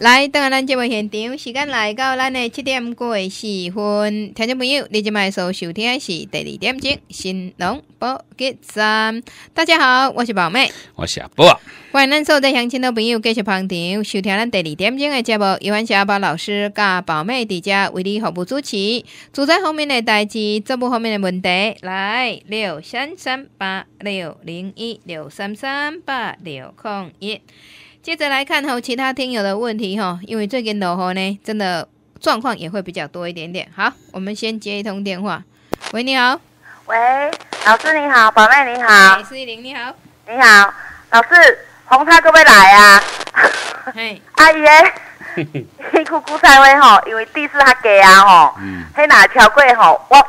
来，等下咱节目现场时间来到咱的七点过四分，听众朋友，你即摆收收听是第二点钟，新农保结站。大家好，我是宝妹，我是阿波，欢迎咱所在乡亲的朋友继续捧场收听咱第二点钟的节目。有问小波老师，甲宝妹伫家为你服务主持，住宅方面的代志，坐不方面的问题，来六三三八六零一六三三八六空一。接着来看哈，其他听友的问题哈，因为最近老何呢，真的状况也会比较多一点点。好，我们先接一通电话。喂，你好。喂，老师你好，宝妹你好，司仪玲你好。你好，老师，红叉会不会来啊？嘿，阿姨，姑姑赛威吼，因为地势较低啊吼，迄哪超过吼，我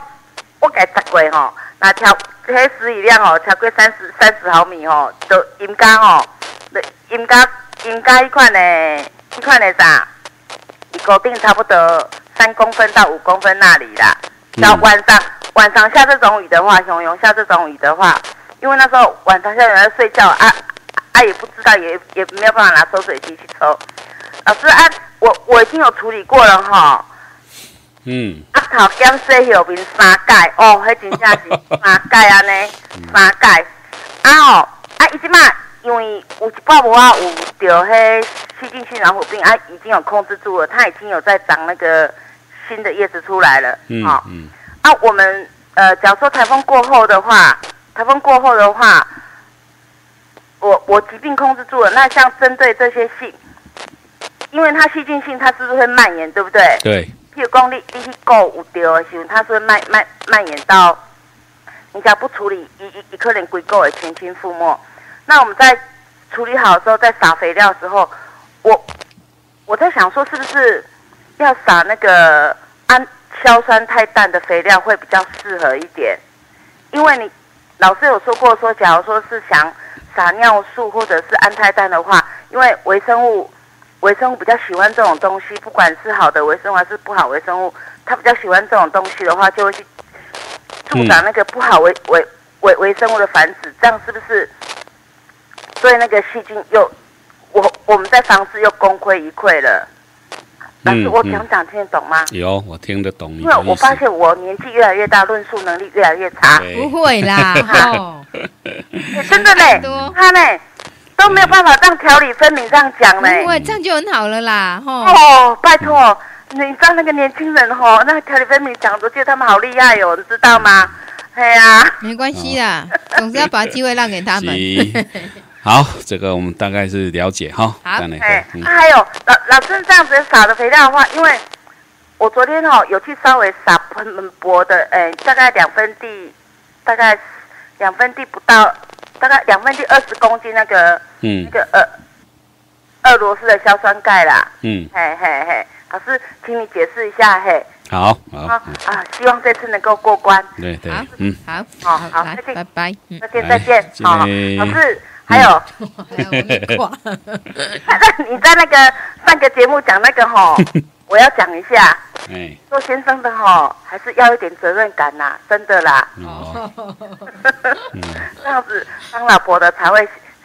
我家走过吼，那超，迄十一辆吼，超过三十三十毫米吼，就阴干吼，就阴应该一款的，一款的啥？一固定差不多三公分到五公分那里啦。后晚上，晚上下这种雨的话，熊熊下这种雨的话，因为那时候晚上下雨在睡觉啊，啊也不知道，也也没有办法拿抽水机去抽。老师啊，我我已经有处理过了哈。嗯。啊，头肩线后面三盖哦，迄真正是三盖安尼，三盖啊哦啊，一只嘛。因为有一半母啊有钓黑细菌性软腐病啊，已经有控制住了，它已经有在长那个新的叶子出来了。嗯嗯。啊，我们呃，假如说台风过后的话，台风过后的话，我我疾病控制住了，那像针对这些性，因为它细菌性，它是不是会蔓延，对不对？对。譬如光力龟粿有钓黑，它是会蔓蔓蔓延到？你只要不处理，一一颗人龟粿也全军覆没。那我们在处理好之后，在撒肥料时候，我我在想说，是不是要撒那个氨硝酸、氮、氮的肥料会比较适合一点？因为你老师有说过，说假如说是想撒尿素或者是氨态氮的话，因为微生物微生物比较喜欢这种东西，不管是好的微生物还是不好微生物，它比较喜欢这种东西的话，就会去助长那个不好微微微微生物的繁殖，这样是不是？所以那个细菌又，我我们在房子又功亏一篑了。但是我讲讲听得懂吗？有，我听得懂。因为我发现我年纪越来越大，论述能力越来越差。不会啦，真的嘞，他咧都没有办法这条理分明这样讲嘞。不会，这样就很好了啦，哦，拜托，你知道那个年轻人哈，那条理分明讲的去，他们好厉害哟，知道吗？哎呀，没关系啦，总是要把机会让给他们。好，这个我们大概是了解哈，这样来那还有老老师这样子撒的肥料的话，因为我昨天哦有去稍微撒喷薄的，哎，大概两分地，大概两分地不到，大概两分地二十公斤那个，嗯，那个俄俄罗斯的硝酸钙啦，嗯，嘿嘿嘿，老师，请你解释一下嘿。好，好啊，希望这次能够过关。对对，嗯，好，好，好，再见，拜拜，再见，再见，好，老师。还有，你在那个上个节目讲那个哈，我要讲一下，做先生的哈还是要一点责任感呐，真的啦。哦，这样子当老婆的才会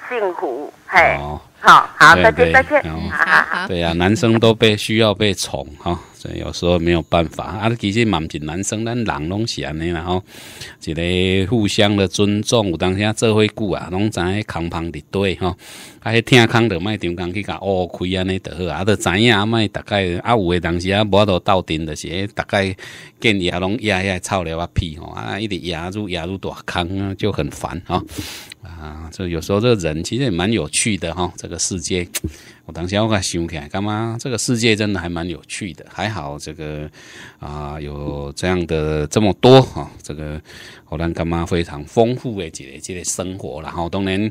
幸福。嘿，好好再见再见，好好好，对呀，男生都被需要被宠哈。对，有时候没有办法啊。其实蛮是男生，咱人拢是安尼啦吼，一个互相的尊重，有当啊做会久啊，拢知影坑旁的对吼，啊，听空的卖电工去甲乌开安尼就好，啊，都知影啊麦大概啊，有诶，当时啊无都斗阵，就是大概见牙拢压压吵了啊屁吼，啊，一直压入压入大坑啊，就很烦吼。啊。就有时候这个人其实蛮有趣的吼，这个世界。我当下我个想起来，干嘛？这个世界真的还蛮有趣的，还好这个啊有这样的这么多哈，这个我让干嘛非常丰富的一个这个生活然后当然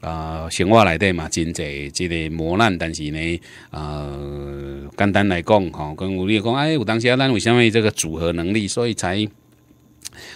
啊生活来对嘛，真在这个磨难，但是呢啊单单来讲哈，跟吴力讲，哎，我当下那为什么这个组合能力，所以才。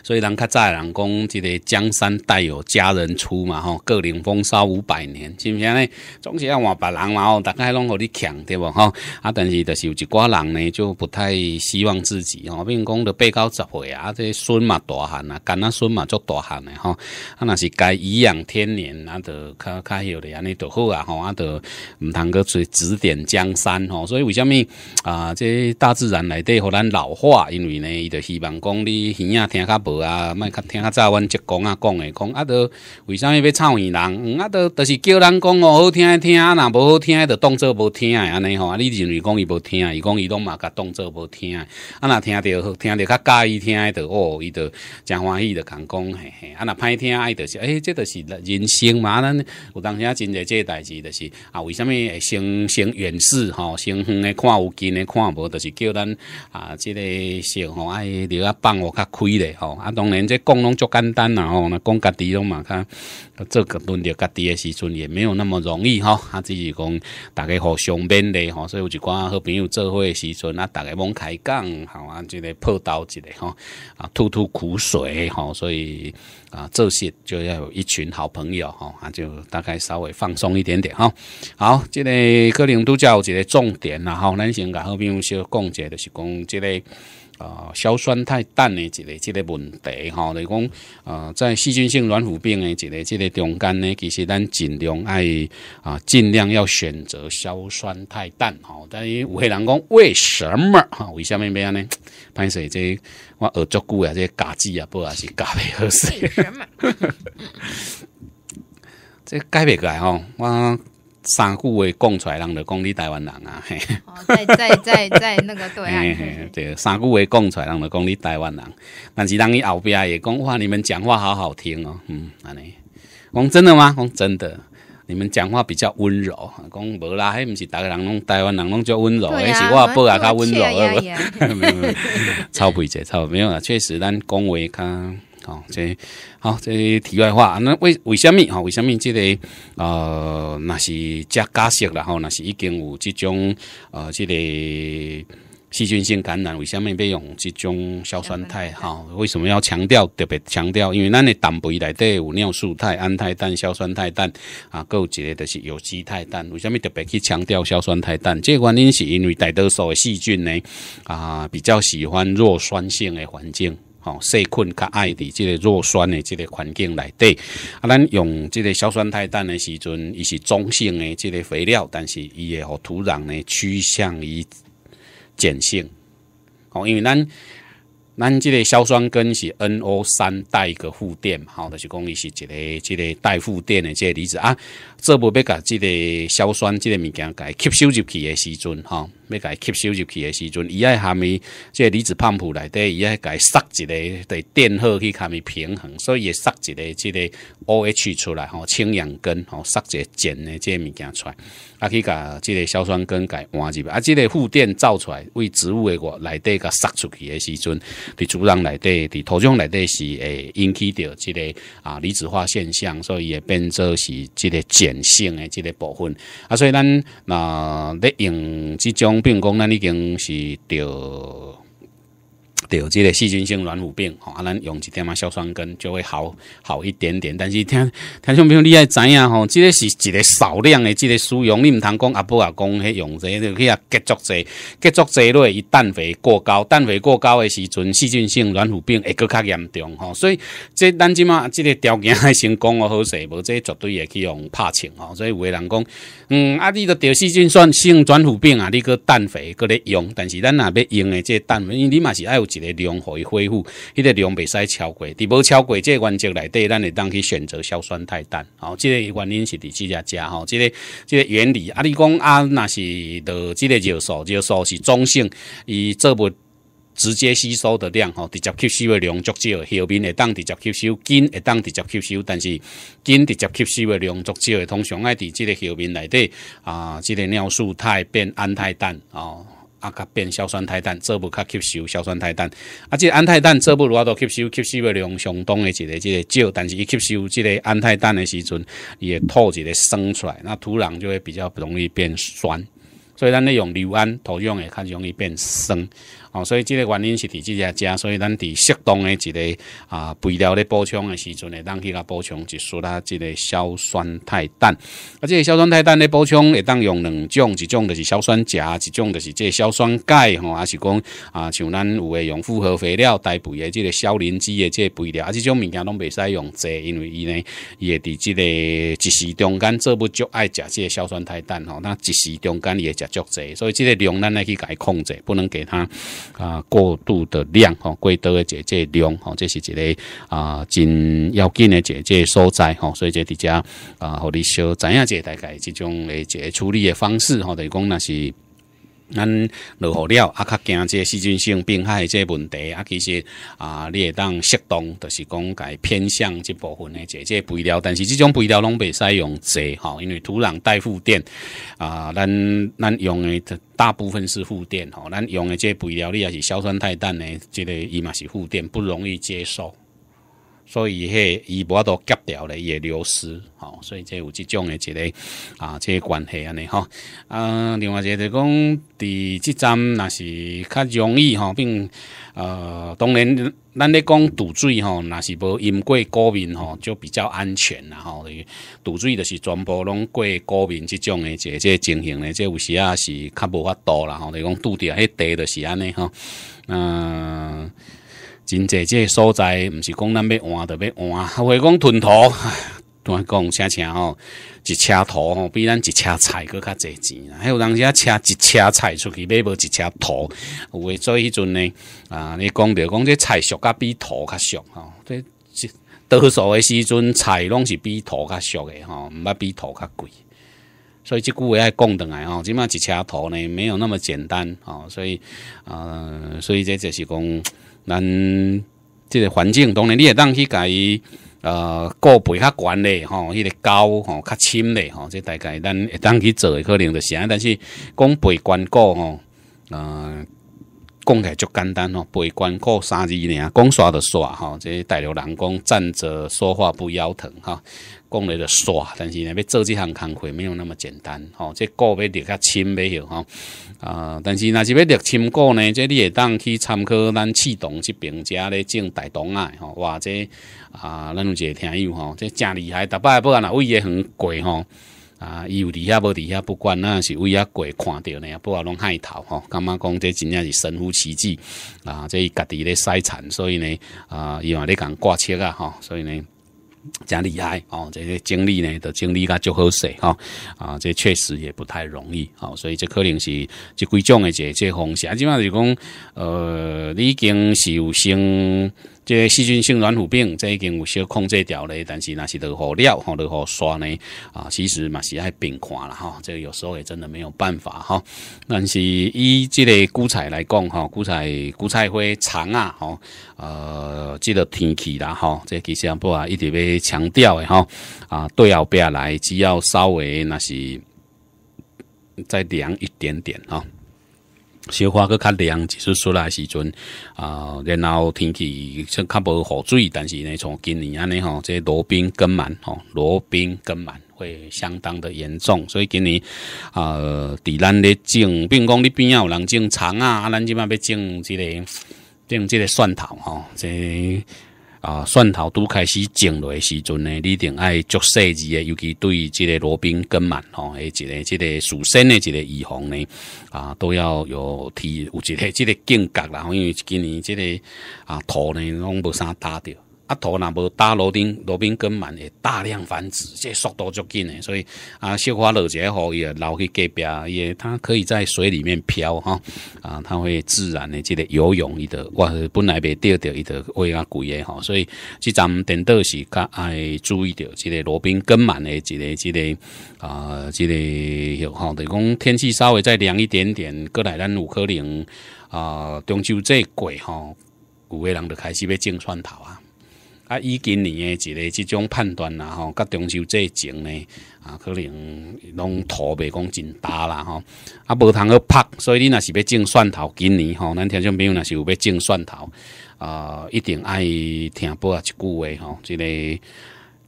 所以人较早人讲，即个江山代有佳人出嘛吼，各领风骚五百年，是不是安尼？总是要换别人嘛，吼，大概拢互你强对不吼？啊，但是就是有一寡人呢，就不太希望自己吼，比如讲的八九十岁啊，这孙嘛大汉啊，囝仔孙嘛足大汉的吼，啊，那是该颐养天年，啊，得较开休的安尼就好啊吼，啊，就毋通去指点江山吼。所以为虾米啊？这大自然来对，互咱老化，因为呢，伊就希望讲你颐仔听较无啊，卖较听较早阮职工啊讲诶，讲啊都为啥物要臭耳人？嗯，啊都都是叫人讲哦，好听诶听啊，若无好听诶，就当做无听诶，安尼吼。啊，你认为讲伊无听，伊讲伊拢嘛甲当做无听诶。啊，若听着听着较介意听诶，就哦伊就诚欢喜着讲讲。啊，若歹听伊就是诶，这就是人生嘛。咱有当啊，真侪这代志，就是啊，为啥物先先远视吼，先远诶看有近诶看无，就是叫咱啊，即个小吼爱了啊，放我较开咧。吼，啊，当然这讲拢足简单啦吼，那讲家己拢嘛，看这个论着家己的时阵也没有那么容易吼，他只是讲大家互相勉励吼，所以有一寡好朋友做会的时阵啊，大家猛开讲，吼，啊，即个破刀一个吼，啊，吐吐苦水吼，所以啊，这些就要有一群好朋友吼，啊，就大概稍微放松一点点哈。好，这个可能都有几个重点啦，吼，咱先甲好朋友少讲者，就是讲这个。啊，硝酸太淡的一个一个问题哈，来讲啊，在细菌性软腐病的一个这个中间呢，其实咱尽量爱啊，尽量要选择硝酸太淡吼。但是为人讲为什么啊？我下面要呢？潘水这我耳朵骨啊，这嘎叽啊，不啊是嘎皮好使。什么？这改不改哦？我。三句话讲出来，人著讲你台湾人啊，哦，在在在在那个对啊，对三句话讲出来，人著讲你台湾人，但是人伊后壁也讲话，你们讲话好好听哦，嗯，安尼讲真的吗？讲真的，你们讲话比较温柔，讲无啦，迄毋是逐个人拢台湾人拢叫温柔，迄是我播啊较温柔，超不者这超没有啦，确实咱讲话较。哦，这好，这题外话，那为为什么啊？为什么这个呃，那是加加血了哈？那是已经有这种呃，这个细菌性感染，为什么要用这种硝酸肽哈？为什么要强调特别强调？因为咱的蛋白里底有尿素肽、氨肽、氮、硝酸肽氮啊，够一个的是有机肽氮？为什么特别去强调硝酸肽氮？这原因是因为大多数的细菌呢啊，比较喜欢弱酸性的环境。细菌较爱伫这个弱酸的这个环境内底，啊，咱用这个硝酸态氮的时阵，伊是中性的这个肥料，但是伊会互土壤呢趋向于碱性。哦，因为咱咱这个硝酸根是 NO 三带一个负电嘛，好，它是讲伊是一个、一个带负电的这个离子啊。做部要甲即个硝酸即个物件伊吸收入去的时阵，吼，要甲吸收入去的时阵，伊爱含伊即个离子碰出内底伊爱甲塞一个对电荷去含伊平衡，所以会塞一个即个 O H 出来，吼，氢氧根，吼，塞一个碱的即个物件出，来，啊，去甲即个硝酸根伊换去啊，即个负电造出来为植物的我底甲塞出去的时阵，伫土壤内底，伫土壤内底是会引起着即个啊离子化现象，所以会变做是即个碱。人性的这个部分啊，所以咱那在用这种如讲，咱已经是着。对，即个细菌性软骨病吼，啊，咱用一点啊硝酸根就会好好一点点。但是听听说朋友，你爱知影吼，即个是一个少量的即个使用，你唔通讲阿伯阿公去用这个，去啊，剂量侪，剂量侪内，一旦肥过高，氮肥过高诶时阵，细菌性软骨病会搁较严重吼。所以即咱即嘛即个条件还成功哦好势，无即绝对会去用拍清吼。所以有的人讲，嗯，啊，你都得细菌性软骨病啊，你搁氮肥搁咧用，但是咱也要用诶即氮，肥，你嘛是爱有。一个量可以恢复，迄个量袂使超过。伫无超过，即个原则内底，咱会当去选择硝酸钛氮。哦，即个原因是伫即只食吼，即个即个原理。啊，你讲啊，若是着即个尿素，尿素是中性，伊做物直接吸收的量吼，直接吸收的量足少。后面会当直接吸收，根会当直接吸收，但是根直接吸收的量足少。通常爱伫即个后面内底啊，即个尿素肽变氨肽氮哦。啊，较变硝酸态氮，做不较吸收硝酸态氮。啊，即氨态氮做不若都吸收，吸收量相当的少。但是，一吸收即个氨态氮的时阵，也透一个酸出来，那土壤就会比较容易变酸。所以，咱用硫铵土用会较容易变酸。所以这个原因是伫即只食。所以咱伫适当的一个啊肥料咧补充的时阵咧，咱去甲补充就束啦。即个硝酸钛氮，啊，这个硝酸钛氮咧补充会当用两种，一种就是硝酸钾，一种就是即硝酸钙吼，还是讲啊，像咱有诶用复合肥料代肥诶，即个硝磷的这即肥料，啊，这种物件拢未使用侪，因为伊呢，伊会伫即个一时中间做不足爱食即个硝酸钛氮吼，那一时中间也会食足侪，所以即个量咱要去甲控制，不能给他。啊，过度的量吼，过多的这这量吼，这是一个啊，真要紧的这这所在吼，所以这底下啊，互你小知影这大概这种的这处理的方式吼，等于讲那是。咱落雨了，啊，较惊即细菌性病害即问题啊。其实啊，你会当适当，就是讲改偏向这部分的。即即肥料，但是即种肥料拢袂使用侪吼，因为土壤带负电啊。咱咱用的大部分是负电吼，咱用的即肥料你也是硝酸钛氮的，即个伊嘛是负电，不容易接受。所以迄伊法都刮掉伊也流失吼，所以这有这种的一个啊，这个关系安尼吼，啊，另外一个就讲，伫即站那是较容易吼，并呃，当然咱咧讲堵水吼，那是无淹过高面吼，就比较安全啦吼、后。堵水就是全部拢过高面即种的，这这情形咧，这有时啊是较无法度啦。吼，是讲堵着迄地就是安尼吼，嗯。真济，即个所在，毋是讲咱要换就要换。话讲屯土，屯 讲车车吼，一车土吼比咱一车菜搁较济钱啦。还有人些车一车菜出去买无一车土。有诶，做迄阵呢，啊，你讲着讲这菜俗甲比土较俗吼。这多数诶时阵菜拢是比土较俗诶吼，毋捌比土较贵。所以即句话爱讲倒来吼，即码一车土呢没有那么简单哦。所以，呃，所以这就是讲。咱即个环境，当然你也当去伊呃，顾培较悬咧吼，迄个交吼较深咧吼，即大概咱会当去做可能就行。但是讲培关顾吼，呃。讲起足简单哦，背关过三二年，讲耍就耍哈，这些大陆人讲站着说话不腰疼哈，讲来就耍。但是呢，要做这项工活没有那么简单哦，这股要立较深没有哈啊。但是那是要立深工呢，这你也当去参考咱赤动这边家咧种大东啊，哇这啊，咱有一个听友哈，这真厉害，大摆不然啦，位也很贵哈。啊，伊有伫遐无伫遐，不管呐，是为遐过看着呢，不拢龙海头吼。感觉讲这真正是神乎其技啊，这家己咧使产，所以呢啊，伊话咧共挂车啊吼，所以呢真厉害哦。这个精力呢，都精力加足好势哈啊，这确实也不太容易吼。所以这可能是这几种的这这式。啊，起码是讲呃，已经是有生。这细菌性软腐病，这已经有小控制掉咧，但是那是落好了，吼，落好刷呢，啊，其实嘛是爱并看了哈，这个有时候也真的没有办法哈。但是以这个古彩来讲哈，古彩古彩花长啊，哈，呃，这个天气啦哈，在吉新加啊一直要强调的哈，啊，对后壁来，只要稍微那是再凉一点点啊。小花佫较凉，一出出来时阵啊，然后天气像较无雨水，但是呢，从今年安尼吼，即罗冰更满吼，罗冰更满会相当的严重，所以今年啊，伫咱咧种，并讲你仔有人种葱啊，啊，咱即摆要种即个种即个蒜头吼，即。啊，蒜头拄开始种落时阵呢，你一定爱足细计的，尤其对即个罗宾根满哦，以及个，即个树身的即个预防呢，啊，都要有提有一个即个感 觉啦，因为今年即个啊土呢拢无啥打着。啊，土那无打螺钉，螺钉根满会大量繁殖，这速度足紧的。所以啊，雪花落者后，伊也流去隔壁，伊它可以在水里面漂哈。啊，它会自然的，即个游泳伊的哇，本来袂钓着伊的会啊贵的哈。所以即阵等到时，较爱注意着，即个螺钉根满的，即个即个啊，即个有好。等于讲天气稍微再凉一点点，过来咱有可能啊，中秋这过吼，有个人就开始要种蒜头啊。啊，以今年诶，一个即种判断啦吼，甲中秋节前呢，啊，可能拢土袂讲真焦啦吼，啊，无通去拍，所以你若是要种蒜头，今年吼，咱听众朋友若是有要种蒜头，啊，一定爱听波一句话吼，即个。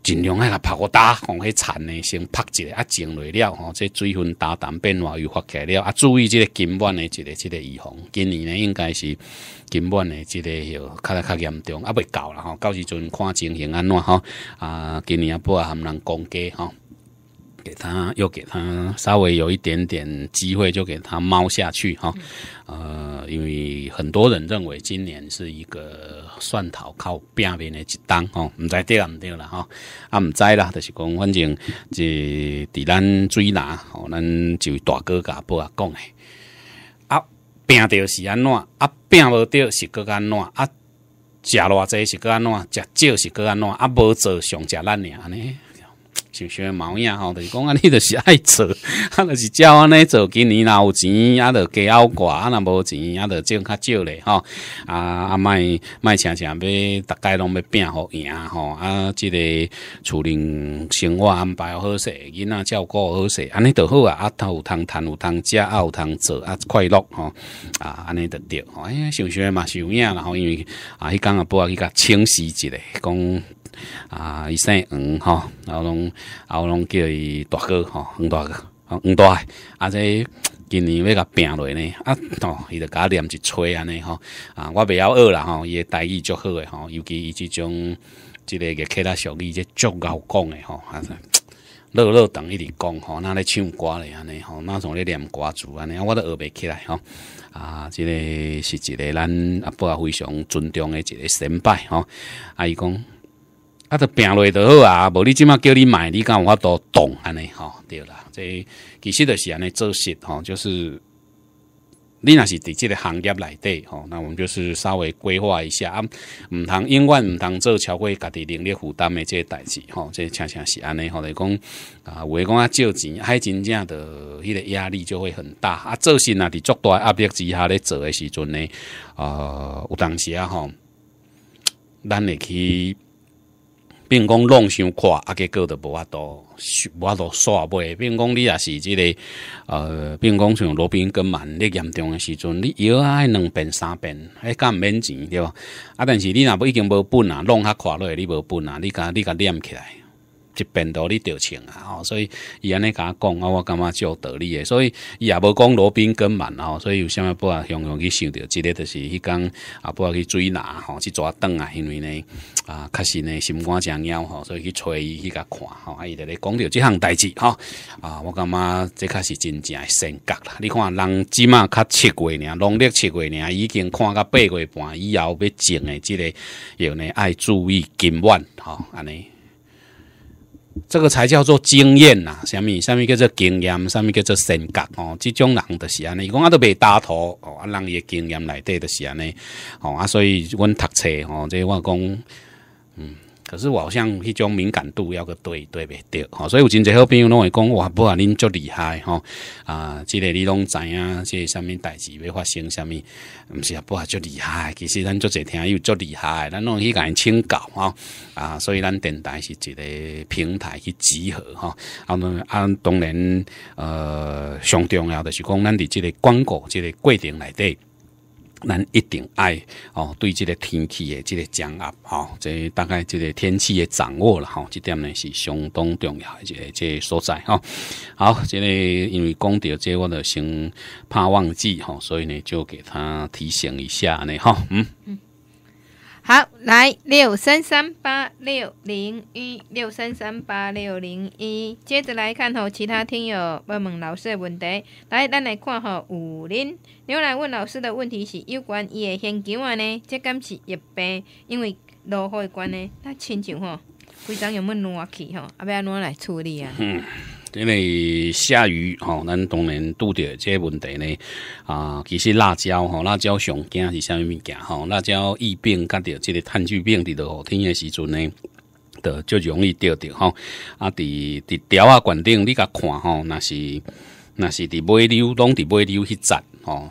尽量那个拍个打，吼！迄田的先拍一个啊，种落了吼，这水分大胆变化又发起了啊，注意这个金湾的这个这个预防，今年呢应该是金湾的这个哟，较来较严重啊，未到啦吼，到时阵看情形安怎吼，啊，今年也不含人讲价吼。给他又给他稍微有一点点机会，就给他猫下去哈。呃，因为很多人认为今年是一个蒜头靠边边的一档哈，唔对掉唔对啦哈，啊唔知啦，就是讲反正即伫咱水拿吼，咱就大哥甲伯啊讲诶。啊变着是安怎啊变无着是搁安怎啊食偌济是搁安怎食少是搁安怎啊无做上食咱安呢？想学毛样吼，就是讲啊，你就是爱做，啊，就是照安尼做。今年若有钱，啊，就加熬啊，若无钱，啊，就种较少咧吼。啊，卖卖钱钱，要逐概拢要拼互赢，吼。啊，即个，厝人生活安排好势，囡仔照顾好势，安尼就好啊。啊，有通趁有通食，啊，有通做啊，快乐，吼。啊，安尼得着。哎，想学嘛，是有影啦，吼。因为啊，工刚不播去甲清晰一下，讲啊，伊说黄，吼，然后拢。啊，我拢叫伊大哥吼，黄大哥，黄大，啊，且今年要甲病落呢，啊，哦，伊就甲念一吹安尼吼，啊，我袂晓学啦吼，伊、诶待遇足好诶吼，尤其伊即种，即个嘅客家小语，即足够讲诶吼，啊。乐乐等伊嚟讲吼，那咧唱歌咧安尼吼，那从咧念歌词安尼，我都学袂起来吼，啊，即个是一个咱阿伯非常尊重的一个神拜吼，啊，伊讲。啊，的品落著好啊，无你即马叫你买，你有法度懂安尼吼？对啦。这其实就是安尼做事吼，就是你若是伫即个行业内底吼，那我们就是稍微规划一下，毋通永远毋通做超过家己能力负担的即个代志吼。这恰恰是安尼，吼，来讲啊，诶讲啊，借钱，还真正的迄个压力就会很大啊。做事若伫作大压力之下咧做诶时阵呢，啊，有当时啊吼，咱会去。并讲弄伤快，啊，结果都无法度，无法度刷袂。并讲你也是即个，呃，并讲像罗宾跟曼，咧严重时阵，你摇啊两遍三遍，还敢毋免钱对吧？啊，但是你若不已经无本啊，弄较快落，你无本啊，你甲你甲念起来。即边多你着穿啊，吼！所以伊安尼甲我讲啊，我感觉有道理诶，所以伊也无讲罗宾跟慢哦，所以有甚物不啊，雄雄去想着，即个就是迄工啊，不啊去追拿吼，去抓灯啊，因为呢啊，确实呢心肝诚枵吼，所以去伊去甲看吼，啊伊在咧讲着即项代志吼，啊，我感觉这确实真正性格啦。你看人即码较七月尔，农历七月尔，已经看到八月半，以后要种诶，即个有呢爱注意今晚吼安尼。这个才叫做经验呐，什么什么叫做经验，什么叫做性格哦，这种人的是安尼，伊讲啊都未搭头哦，啊人伊诶经验内底的是安尼，哦啊，所以阮读册哦，即我讲，嗯。可是我好像迄种敏感度要个对对袂对，吼！所以有真济好朋友拢会讲，我不啊恁足厉害，吼！啊，即个你拢知影，即个啥物代志要发生，啥物毋是啊不啊足厉害。其实咱做者听有足厉害，咱拢去甲因请教，吼！啊，所以咱电台是一个平台去集合，吼。啊，呢啊，当然呃上重要的是讲咱伫即个广告即个过程内底。咱一定爱哦，对这个天气的这个掌握哈，这大概这个天气的掌握了，哈，这点呢是相当重要，一即个所在，哈。好，这里因为讲到这，我就先怕忘记，哈，所以呢就给他提醒一下呢，哈，嗯。好，来六三三八六零一六三三八六零一，接着来看吼，其他听友问问老师的问题。来，咱来看吼，五零，牛要来问老师的问题是有关伊的现金啊呢？这敢是一病，因为落火的关呢，那亲像吼，规常有么暖去吼，啊，要阿怎来处理啊。因为下雨吼，咱当然拄着这问题呢啊。其实辣椒吼，辣椒上惊是啥物物件吼，辣椒疫病、甲着即个炭疽病，伫落雨天诶时阵呢，的就容易着着吼。啊，伫伫钓啊，管顶你甲看吼，若是若是伫尾流，拢伫尾流去摘吼。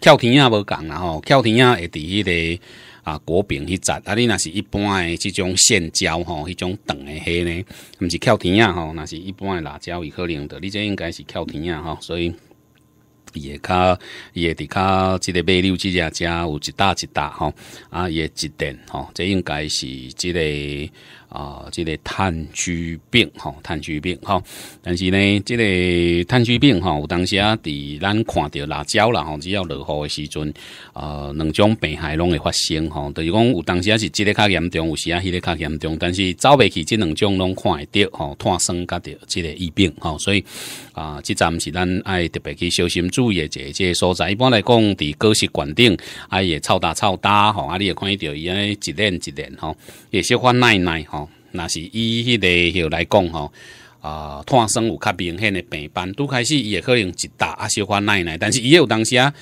跳天啊无共啦吼，跳天啊会伫迄个。啊果饼去炸啊你若是一般诶即种现椒吼迄种长诶虾呢毋是翘甜啊吼若是一般诶辣椒伊可能着你这应该是翘甜啊吼所以伊会较伊会伫较即个马柳即遮遮有一搭一搭吼啊伊会一点吼这应该是即个啊，这个炭疽病吼，炭疽病吼，但是呢，这个炭疽病吼，有当时啊，伫咱看着辣椒啦，吼，只要落雨的时阵，呃，两种病害拢会发生吼，等于讲，有当时啊是即个较严重，有时啊迄个较严重，但是走未去即两种拢看会着吼，炭酸甲着即个疫病吼，所以啊，即站是咱爱特别去小心注意即个所在。一般来讲，伫各式管顶啊会臭大臭大吼，啊你会看着伊安尼一连一连吼，也小可耐耐吼。那是以迄个来讲吼，啊，产酸有较明显的病斑，都开始也可能一大啊小块奶奶，但是也有当时啊，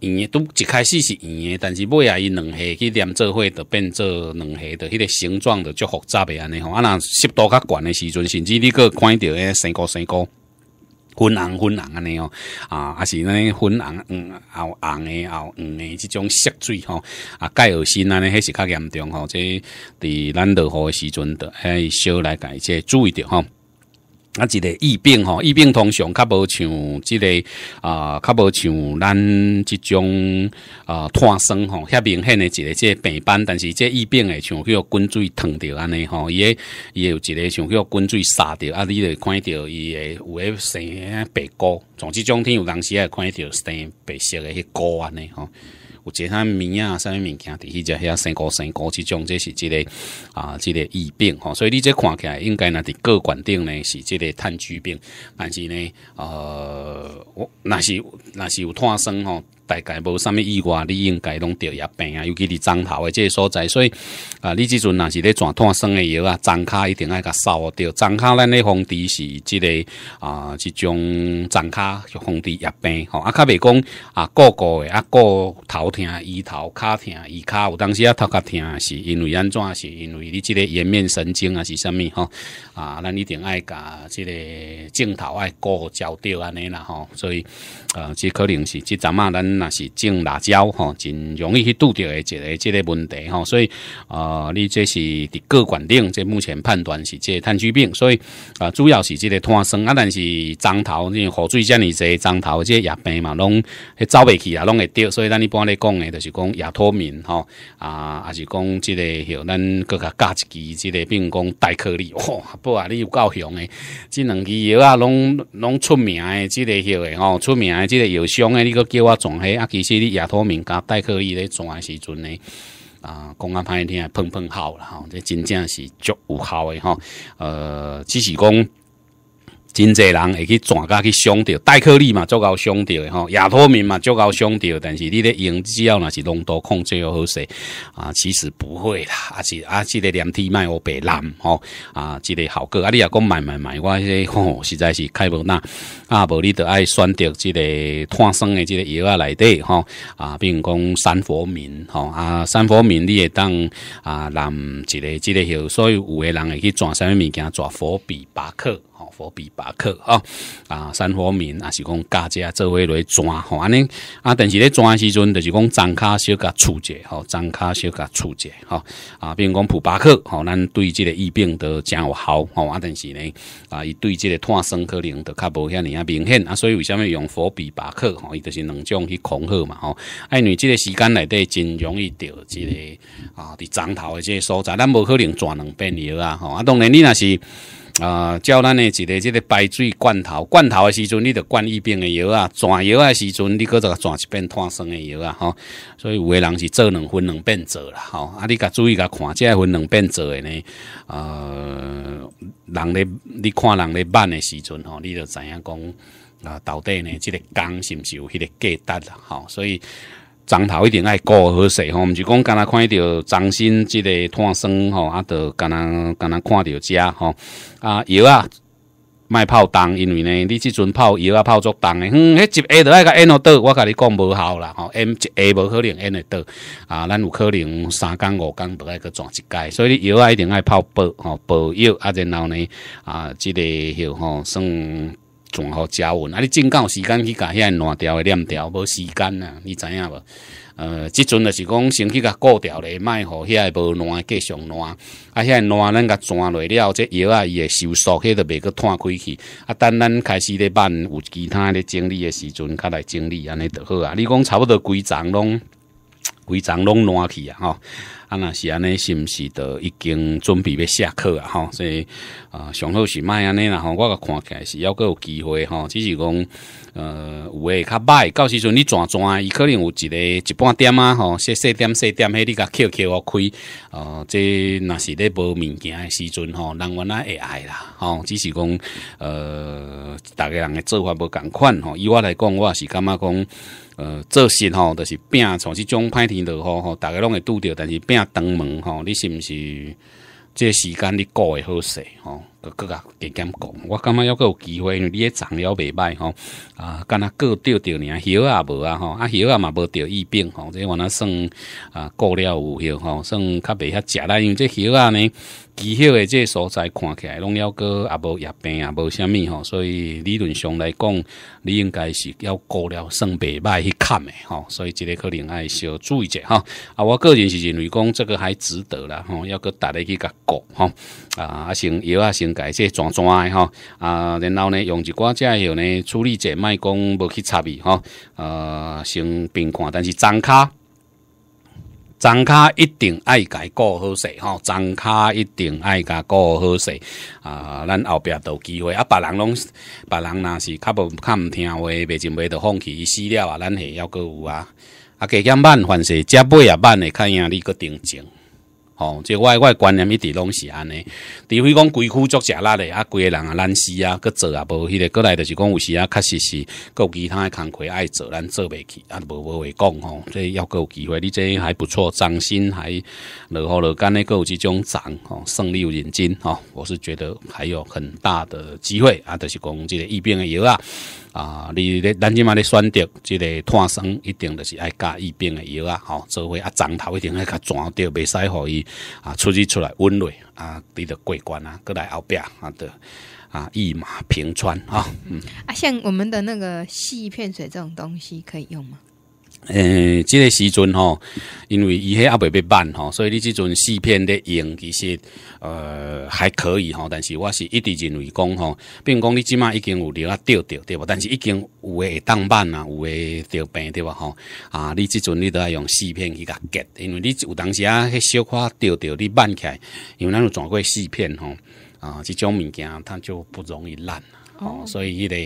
圆的都一开始是圆的，但是尾啊，伊两下去连做伙，就变做两下的迄个形状的足复杂的安尼吼，啊若湿度较悬的时阵，甚至你个看到的生菇生菇。粉红、粉红安尼哦，啊，还是那粉红、嗯，后红的、后黄的即种色水吼，啊，钙尔辛安尼迄是较严重吼，这伫咱落雨时阵，着爱小来改，这注意着吼。啊，一个疫病吼，疫病通常较无像即个啊，较无像咱即种啊，脱生吼，下明显的一个即个病斑，但是即疫病会像叫滚水烫着安尼吼，伊伊会有一个像叫滚水杀着啊，你会看着伊会有诶生白膏，像即种天有当时啊，看着生白色诶迄膏安尼吼。有其他名啊，什么物件？第一只遐升高、升高，这种这是这个啊，这个疫病吼。所以你这看起来，应该呢在各管顶呢是这个炭疽病，但是呢，呃，我那是那是有炭生吼。大概无啥物意外，你应该拢着疫病啊！尤其是针头的即个所在，所以啊，你即阵若是咧传统生的药啊，针卡一定爱甲扫掉。枕头咱咧防止是即个啊，即种枕就防止一病吼。啊，较袂讲啊，个个的啊，个头疼、医头、卡疼、医卡，有当时啊头壳疼，是因为安怎？是因为你即个颜面神经啊是啥物吼？啊，咱一定爱甲即个镜头爱顾照掉安尼啦吼。所以啊，即可能是即阵啊咱。那是种辣椒吼，真容易去拄着的一个这个问题吼。所以呃，你这是伫各管顶，这目前判断是这炭疽病，所以啊，主要是这个炭酸啊，但是樟头你雨水这样子，樟头这叶病嘛，拢走不起啊，拢会掉，所以咱一般咧讲的就是讲亚透敏吼啊，还是讲这个，咱各个加一支这个病讲带颗粒，不啊，你有够雄的，这两支药啊，拢拢出名的，这个药的吼，出名的，这个药商的，你个叫我啊，其实你亚脱明加戴克伊咧抓的时阵呢，啊，公安拍一天碰碰号了哈，这真正是足有效的哈，呃，只是讲。真济人会去转家去伤着，代克利嘛足够伤着的吼，亚托敏嘛足够伤着。但是你咧用只要若是浓度控制又好势啊，其实不会啦，啊是啊，即个连体麦欧白蓝吼，啊即个效果啊你若讲买买买，我迄、个吼实在是开无那啊，无你着爱选择即个碳酸诶即个药啊内底吼啊，比如讲三佛敏吼啊三佛敏你会当啊，染一个即个药，所以有个人会去转啥物物件，转佛比巴克。佛比巴克啊啊，三佛名啊是讲各家做为来抓吼，安尼啊，但是咧转时阵就是讲张卡小甲触者吼，张卡小甲触者吼啊，比如讲普巴克吼，咱对即个疫病都诚有效吼，啊，但是呢啊，伊对即个碳酸可能都较无遐尼啊明显啊，所以为虾米用佛比巴克吼，伊就是两种去恐吓嘛吼，哎，你即个时间内底真容易到即个啊，伫枕头的即个所在，咱无可能抓两遍了啊，吼啊，当然你若是。啊，叫咱诶一个即个排水罐头，罐头的时阵，你得灌一边的药啊；转药诶时阵你搁再转一遍碳酸的药啊，吼，所以有诶人是做两分两遍做啦，吼，啊，你甲注意甲看，这分两遍做呢？呃，人咧，你看人咧慢的时阵，吼，你就知影讲啊？到底呢，即个工是毋是有迄个价值啦？吼，所以。长头一定爱顾好势吼，毋是讲，敢若看着长身即个烫身吼，啊，着敢若敢若看着遮吼啊药啊卖泡重，因为呢，你即阵泡药啊泡足重诶，嗯，一下着爱个 N 倒，我甲你讲无效啦，吼，N 一下无可能 N 会倒啊，咱有可能三工五工着爱去转一届，所以药啊一定爱泡保吼，保药啊，然后呢啊，即个吼生。全好食匀，啊！你正有时间去甲遐卵调的链条，无时间啊，你知影无？呃，即阵就是讲先去甲过掉咧，卖互遐无烂诶继续烂，啊，遐烂咱甲转落了，这药啊伊会收缩，迄个袂个摊开去。啊，等咱开始咧办有其他咧整理的时阵，较来整理安尼就好啊。你讲差不多规丛拢，规丛拢烂去啊！吼。啊，若是安尼，是毋是都已经准备要下课啊？吼，所以啊，上好是卖安尼啦，吼，我个看起来是要个有机会吼，只是讲呃有诶较歹，到时阵你怎啊？伊可能有一个一半点啊，吼，细四点四点迄你甲扣扣互开，呃，这若是咧无物件诶时阵吼，人原来会爱啦，吼，只是讲呃，逐个人诶做法无共款吼，以我来讲，我也是感觉讲。呃，做事吼，就是拼从即种歹天落吼，吼，逐个拢会拄着，但是拼登门，吼，你是毋是即个时间你顾会好势，吼，个个啊，加减讲，我感觉抑个有机会，你个长了未歹，吼，啊，敢若过钓钓尔，鱼也无啊，吼，啊鱼也嘛无钓疫病，吼，这我来算啊过了有鱼，吼，算较未遐食啦，因为这鱼啊呢。其他的这所在看起来拢要个阿无也病阿无虾米吼，所以理论上来讲，你应该是要过了算袂歹去砍的吼，所以这个可能爱小注意者吼。啊，我个人是认为讲这个还值得啦吼，要个大家去甲顾吼。啊，先药啊先改些转转的吼，啊，然后呢用一寡只药呢处理者卖讲无去插皮吼，呃先冰看，但是张卡。张卡一定爱家顾好势吼，张卡一定爱家顾好势啊！咱后壁都机会啊，别人拢，别人若是较无较毋听话，袂就袂着放弃，伊死了啊！咱系抑搁有啊，啊，加减慢凡是加尾也慢的，较赢你个定情。哦，即我诶观念一直拢是安尼，除非讲规区作食辣诶啊规个人啊难死啊，佮做啊无迄个，过来就是讲有时啊，确实是有其他诶工课爱做咱做袂起，啊无无话讲吼，即要有机会，你即还不错，掌薪还落后落干，诶够有即种掌吼，胜利有认真吼，我是觉得还有很大的机会啊，就是讲即个疫变药啊。啊，你咧，咱即嘛咧选择，即个烫伤一定就是爱加疫病的药啊，吼，做为啊针头一定爱较全着未使互伊啊，出去出来温暖啊，你的过关啊，过来后壁啊的啊，一马平川啊，嗯啊，像我们的那个细片水这种东西可以用吗？诶，即个时阵吼，因为伊迄阿未要办吼，所以你即阵四片咧用，其实呃还可以吼。但是我是一直认为讲吼，并讲你即卖已经有料啊掉掉对无？但是已经有诶当板啊，有诶掉病对无吼？啊，你即阵你都要用四片去甲夹，因为你有当时啊，小可掉掉你慢起，来，因为咱有转过四片吼啊，即种物件它就不容易烂。哦，所以迄个，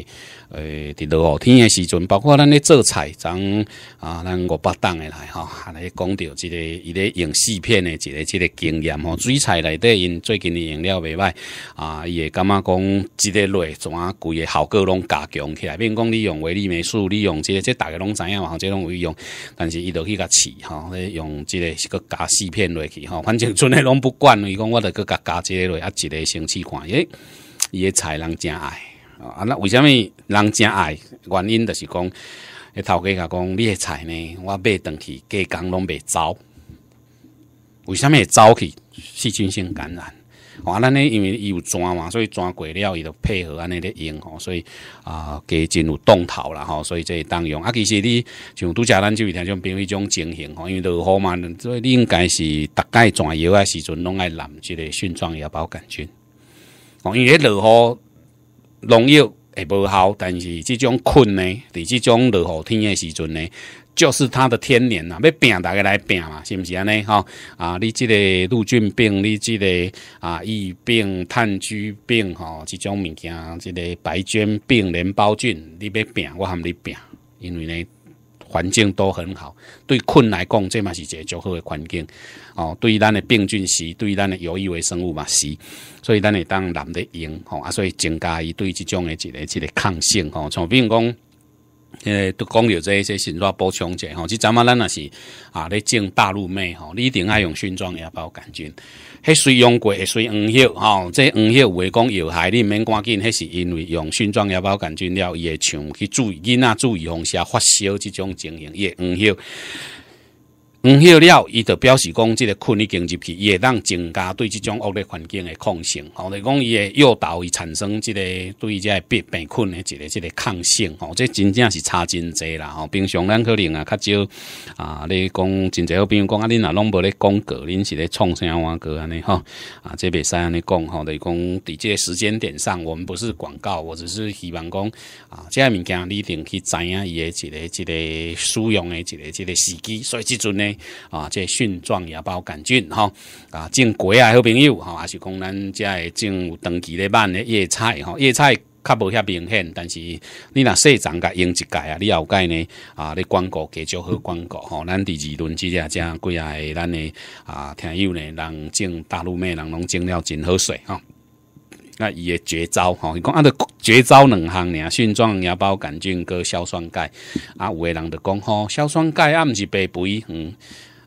诶，伫落雨天诶时阵，包括咱咧做菜，从啊，咱五八档诶来吼，来讲着即个伊咧用四片诶，一个即个经验吼，水菜内底因最近用原料袂歹啊，伊会感觉讲即个怎啊，规个效果拢加强起来，变讲你用维他命素，你用即个即大家拢知影嘛，即拢有用，但是伊都去甲试吼，用即个是搁加四片落去吼，反正剩诶拢不管，伊讲我著搁加加即个去，啊，一个星期看，诶、为伊诶菜人真爱。啊，那为什么人真爱？原因就是讲，头家甲讲，你诶菜呢，我买东去，加工拢袂走。为什么会走去？细菌性感染。哇，咱呢，因为伊有钻嘛，所以钻过了，伊就配合安尼咧用吼，所以啊，给真有动头啦吼，所以才当用。啊，其实你像拄则咱就听条种，并非种情形吼，因为落雨嘛，所以你应该是大概钻药啊时阵拢爱染即个蕈状芽孢杆菌。哦，因为落雨。农药会无效，但是即种困呢，伫即种落雨天的时阵呢，就是它的天年呐，要病大家来病嘛，是不是安尼吼？啊，你即个陆菌病，你即个啊，疫病、炭疽病，吼，即种物件，即个白菌病、镰孢菌，你要病，我含你病，因为呢。环境都很好，对菌来讲，这嘛是一个较好的环境哦。对于咱的病菌是，对于咱的有益微生物嘛是，所以咱会当男的用吼啊，所以增加一对这种的这个这个抗性吼。像比如讲。诶，都讲了这一些熏装补充者吼，即阵啊，咱那是啊，咧种大陆卖吼，你一定爱用熏装芽孢杆菌。迄水养鸡、水黄叶吼，这养肉为讲有害，你免赶紧。迄是因为用熏装芽孢杆菌了，伊会像去注意囡仔注意红下发烧即种情形伊会黄叶。唔，喝了伊就表示讲，即个菌已经入去，伊会当增加对即种恶劣环境的抗性。吼，你讲伊会诱导伊产生即个对即个病病菌的一个即个抗性。吼，这真正是差真济啦。吼，平常咱可能啊较少啊，你讲真侪，比如讲啊，恁若拢无咧广告，恁是咧创啥碗糕安尼吼，啊，这袂使安尼讲。吼，你讲伫即个时间点上，我们不是广告，我只是希望讲啊，即个物件你定去知影伊的一个一个使用的一个一个时机。所以即阵呢。啊，这蕈状芽孢杆菌哈啊，种果啊，好朋友哈，还是讲咱这种有长期的办的叶菜哈，叶菜较无遐明显，但是你那细长个、用一个啊，你要改呢啊，你广告给做好广告哈，咱第二轮直接将几下咱的啊，听友呢让种大陆妹人拢种了真好水哈。那伊个绝招吼，伊讲啊，着绝招两项尔，链状芽孢杆菌跟硝酸钙啊，有个人著讲吼，硝酸钙啊，毋是白肥，嗯，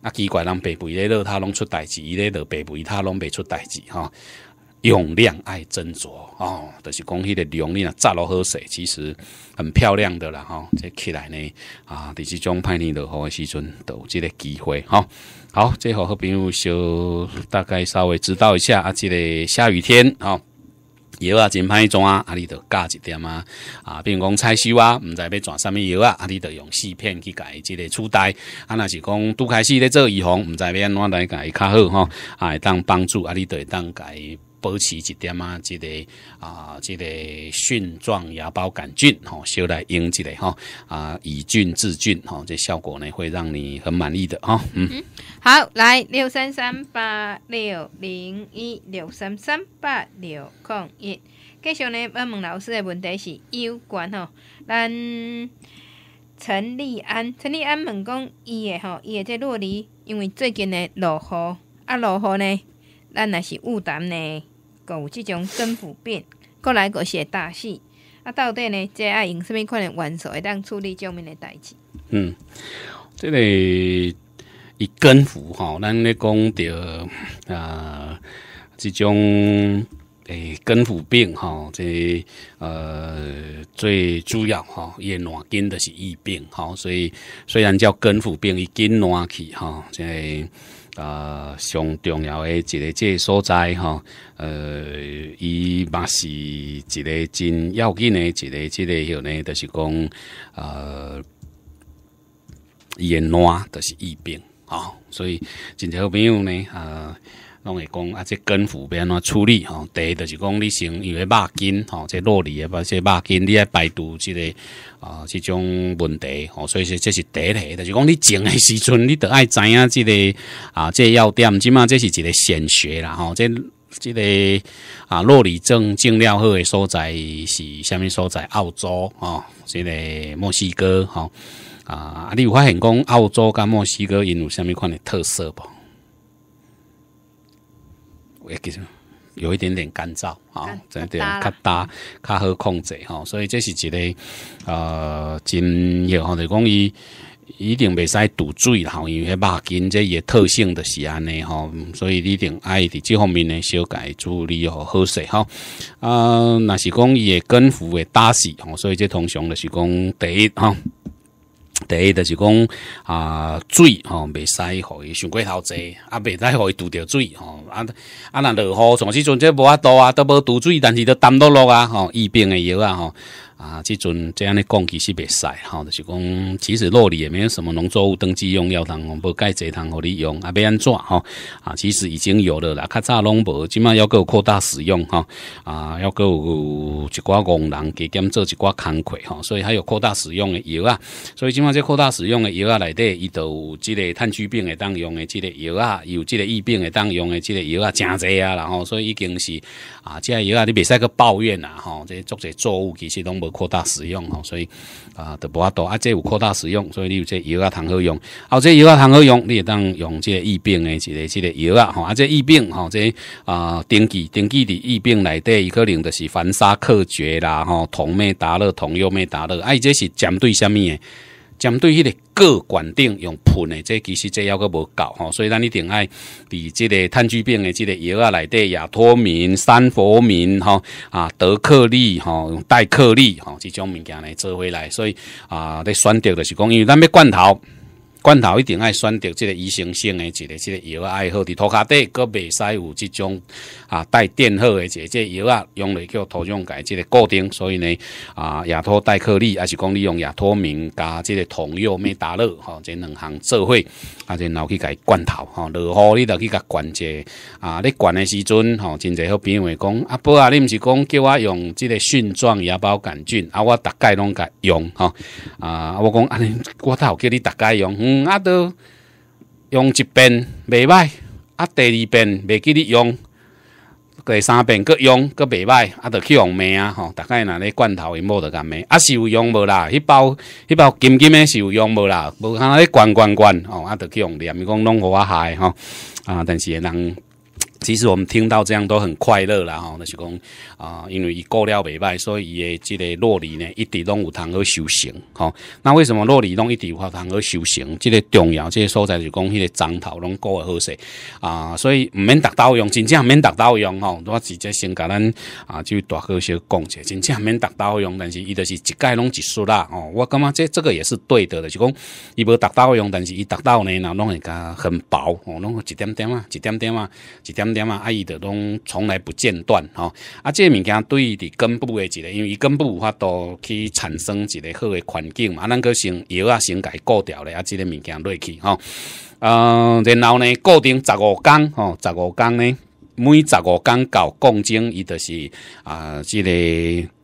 啊奇怪，人白肥落他拢出代志，伊咧落白肥，他拢袂出代志吼。用量爱斟酌哦，就是讲迄个量若炸落好势，其实很漂亮的啦吼这起来呢啊，伫即种歹你落雨诶时阵，都有即个机会吼好，这会好朋友小大概稍微知道一下啊，即个下雨天吼。药啊，真歹迄啊。啊，你着教一点啊，啊，比如讲采收啊，毋知要怎啥物药啊。啊，你着用四片去家己一个取代啊。若是讲拄开始咧做预防，毋知要安怎来家己较好吼啊，会当帮助啊。你着会当家己。保持一点啊，即个啊，即个菌状芽孢杆菌吼，修来用即个吼，啊，以菌治菌吼，这效果呢会让你很满意的哈。嗯，好，来六三三八六零一六三三八六零一。继续呢，问问老师的问题是有关吼，咱陈立安，陈立安问讲伊的吼，伊的这落梨，因为最近的落雨，啊落雨呢，咱也是误谈呢。个有这种根腐病，过来个会大事，啊，到底呢，这爱用什么款的元素会当处理这面的代志？嗯，这个以根腐哈，咱咧讲着啊，这种诶根腐病哈，这呃最主要哈，诶软根的是疫病哈，所以虽然叫根腐病，伊根软起哈，这。啊，上重要的一个这所在哈，呃，伊嘛是一个真要紧的，一个这个许呢，就是讲啊，诶暖就是疫病啊，所以真侪好朋友呢啊。拢会讲啊，即根腐变怎处理吼，第一就是讲你先伊为肉筋吼，即落里啊，把这筋你爱排毒之个啊，这种问题吼，所以说这是第一个，但是讲你种的时阵，你得爱知影这个啊，这要点起码这是一个显学啦吼，这这个啊，洛里症种了好的所在是，下物所在澳洲吼，这个墨西哥哈啊，你有发现讲澳洲跟墨西哥因有下物款的特色不？也其有一点点干燥啊，真滴较大较好控制吼，所以这是一个呃，今以后的工艺一定袂使堵水吼，因为肉筋这也特性的是安尼吼，所以你一定爱伫这方面呢修改处理好喝水哈啊，若是讲伊艺根腐会打死吼，所以这通常就是讲第一哈。第一就是讲啊，水吼，未使互伊上过头侪，啊，未使互伊拄着水吼，啊啊，若落雨从时阵这无法度啊，都无拄水，但是都澹落落啊，吼，疫病的药啊，吼。啊，即阵这样的讲其实袂使吼，就是讲其实洛里也没有什么农作物登记用药，通无盖这通互你用，也袂安怎吼。啊，其实已经有了啦，较早拢无，起码要够扩大使用吼，啊，要够一寡工人给点做一寡工课吼，所以还有扩大使用的药啊。所以即码这扩大使用的药啊里底，伊都有即个炭疽病的当用的即个药啊，有即个疫病的当用的即个药啊，诚济啊。然后所以已经是啊，即个药啊你袂使去抱怨啦吼，这作者作物其实拢无。扩大使用吼，所以啊，都无阿多啊。这有扩大使用，所以你有这药啊，谈好用。啊，这药啊，谈好用，你也当用这疫病的之个这个药啊。吼，啊，这疫病，吼，这啊，登记登记的疫病来对，伊可能就是凡杀克绝啦，吼，同咩达勒，同又咩达勒。哎，这是针对什么的？针对迄个各管顶用喷的，这其实这抑个无够吼，所以咱一定爱伫即个炭疽病的即个药啊内底也托明、三佛明吼啊、德克利吼、用代克利吼即种物件来做回来，所以啊，咧选择的是讲，因为咱要罐头。罐头一定爱选择即个医生性诶一个即个药啊，爱好伫涂骹底，搁未使有即种啊带电荷诶即个药啊，用来叫涂上改即个固定，所以呢啊也托带克利，还是讲你用亚托明加即个铜药灭打热吼，即两项做伙，啊然后去改罐头吼，落雨你得去甲管者啊，你管诶时阵吼，真侪好变会讲，啊，不啊，你毋是讲叫我用即个菌状芽孢杆菌，啊我大概拢改用吼，啊我讲啊，我倒叫你大概用。啊，都用一遍袂歹，啊第二遍袂记哩用，第三遍搁用搁袂歹，啊都去用咩啊？吼，大概那咧罐头伊无得干咩？啊是有用无啦？迄包迄包金金诶是有用无啦？无看咧罐罐罐哦，啊都去用咧，伊讲拢互我害哈啊，但是也能。其实我们听到这样都很快乐啦吼，那是讲啊，因为伊过了袂歹，所以伊的这个洛黎呢，一直拢有通好修行。吼。那为什么洛黎拢一直有通好修行？这个重要，这个所在就讲迄个枕头拢过好势啊，所以毋免达到用，真正毋免达到用吼。我直接先甲咱啊，就大哥小讲者，真正毋免达到用，但是伊就是一概拢结束啦。哦，我感觉这这个也是对的就就讲伊无达到用，但是伊达到呢，然后拢会加很薄，哦，拢一点点啊，一点点啊，一点。啊！阿姨，就拢从来不间断吼。啊，这个物件对于根部的一个，因为伊根部法度去产生一个好诶环境嘛。啊，咱去先药啊，先改固掉咧啊，即个物件落去吼。嗯，然后呢，固定十五天吼，十五天呢，每十五天搞共精，伊就是啊，这个。